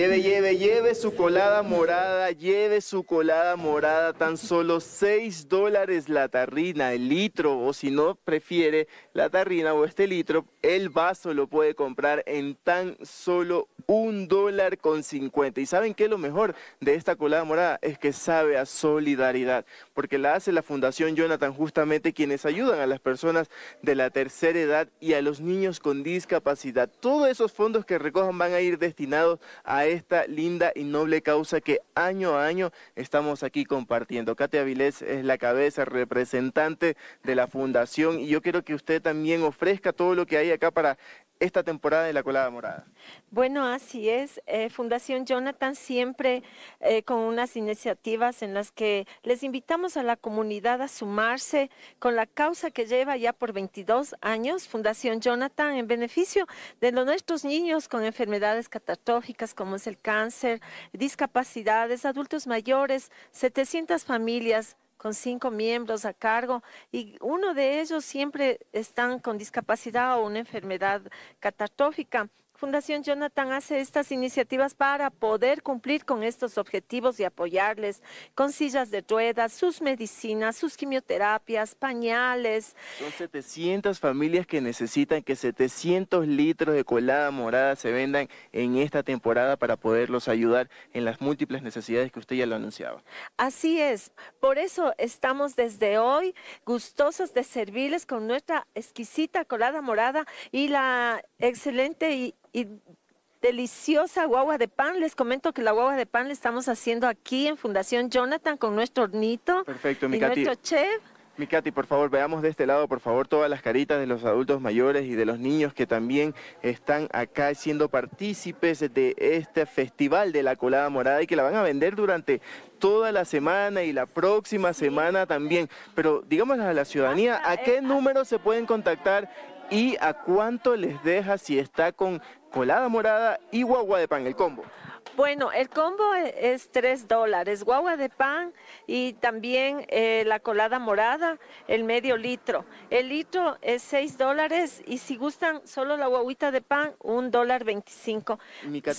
Lleve, lleve, lleve su colada morada, lleve su colada morada, tan solo 6 dólares la tarrina, el litro, o si no prefiere la tarrina o este litro, el vaso lo puede comprar en tan solo un dólar con 50. ¿Y saben qué? Lo mejor de esta colada morada es que sabe a solidaridad, porque la hace la Fundación Jonathan justamente quienes ayudan a las personas de la tercera edad y a los niños con discapacidad. Todos esos fondos que recojan van a ir destinados a esta linda y noble causa que año a año estamos aquí compartiendo. Katia Avilés es la cabeza representante de la Fundación y yo quiero que usted también ofrezca todo lo que hay acá para esta temporada de La Colada Morada. Bueno, así es. Eh, Fundación Jonathan siempre eh, con unas iniciativas en las que les invitamos a la comunidad a sumarse con la causa que lleva ya por 22 años Fundación Jonathan en beneficio de nuestros niños con enfermedades catastróficas como es el cáncer, discapacidades, adultos mayores, 700 familias con cinco miembros a cargo y uno de ellos siempre están con discapacidad o una enfermedad catastrófica Fundación Jonathan hace estas iniciativas para poder cumplir con estos objetivos y apoyarles con sillas de ruedas, sus medicinas, sus quimioterapias, pañales. Son 700 familias que necesitan que 700 litros de colada morada se vendan en esta temporada para poderlos ayudar en las múltiples necesidades que usted ya lo anunciaba. Así es, por eso estamos desde hoy gustosos de servirles con nuestra exquisita colada morada y la excelente y y deliciosa guagua de pan. Les comento que la guagua de pan la estamos haciendo aquí en Fundación Jonathan con nuestro hornito. Perfecto, mi y Katy, nuestro chef. Mi Katy, por favor, veamos de este lado, por favor, todas las caritas de los adultos mayores y de los niños que también están acá siendo partícipes de este festival de la colada morada y que la van a vender durante toda la semana y la próxima semana también. Pero digamos a la ciudadanía, ¿a qué número se pueden contactar y a cuánto les deja si está con colada morada y guagua de pan, el combo. Bueno, el combo e, es tres dólares, guagua de pan y también eh, la colada morada, el medio litro. El litro es seis dólares y si gustan solo la guaguita de pan, un dólar veinticinco.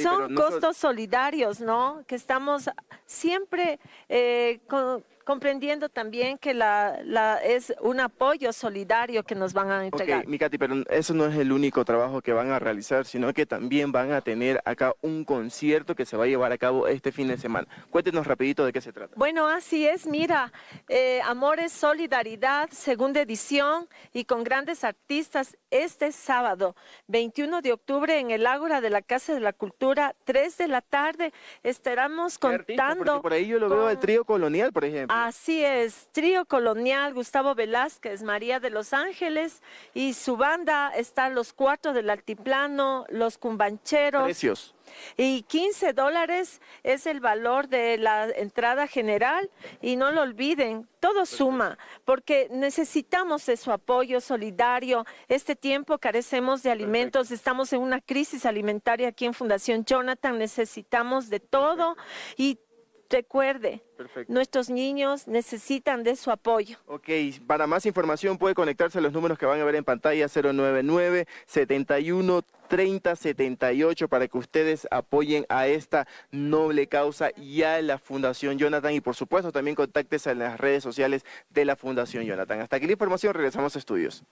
Son costos solidarios, ¿no? Que estamos siempre eh, con comprendiendo también que la, la, es un apoyo solidario que nos van a entregar. mi Mikati, pero eso no es el único trabajo que van a realizar, sino que también van a tener acá un concierto que se va a llevar a cabo este fin de semana. Cuéntenos rapidito de qué se trata. Bueno, así es, mira, eh, Amores Solidaridad, segunda edición y con grandes artistas este sábado, 21 de octubre en el Ágora de la Casa de la Cultura, 3 de la tarde, estaremos contando... por ahí yo lo veo al trío colonial, por ejemplo. Así es, trío colonial Gustavo Velázquez, María de los Ángeles y su banda están los cuatro del altiplano, los cumbancheros. Precios. Y 15 dólares es el valor de la entrada general y no lo olviden, todo suma, porque necesitamos de su apoyo solidario. Este tiempo carecemos de alimentos, estamos en una crisis alimentaria aquí en Fundación Jonathan, necesitamos de todo y Recuerde, nuestros niños necesitan de su apoyo. Ok, para más información puede conectarse a los números que van a ver en pantalla 099 71 3078 para que ustedes apoyen a esta noble causa y a la Fundación Jonathan y por supuesto también contáctese en las redes sociales de la Fundación Jonathan. Hasta aquí la información, regresamos a estudios.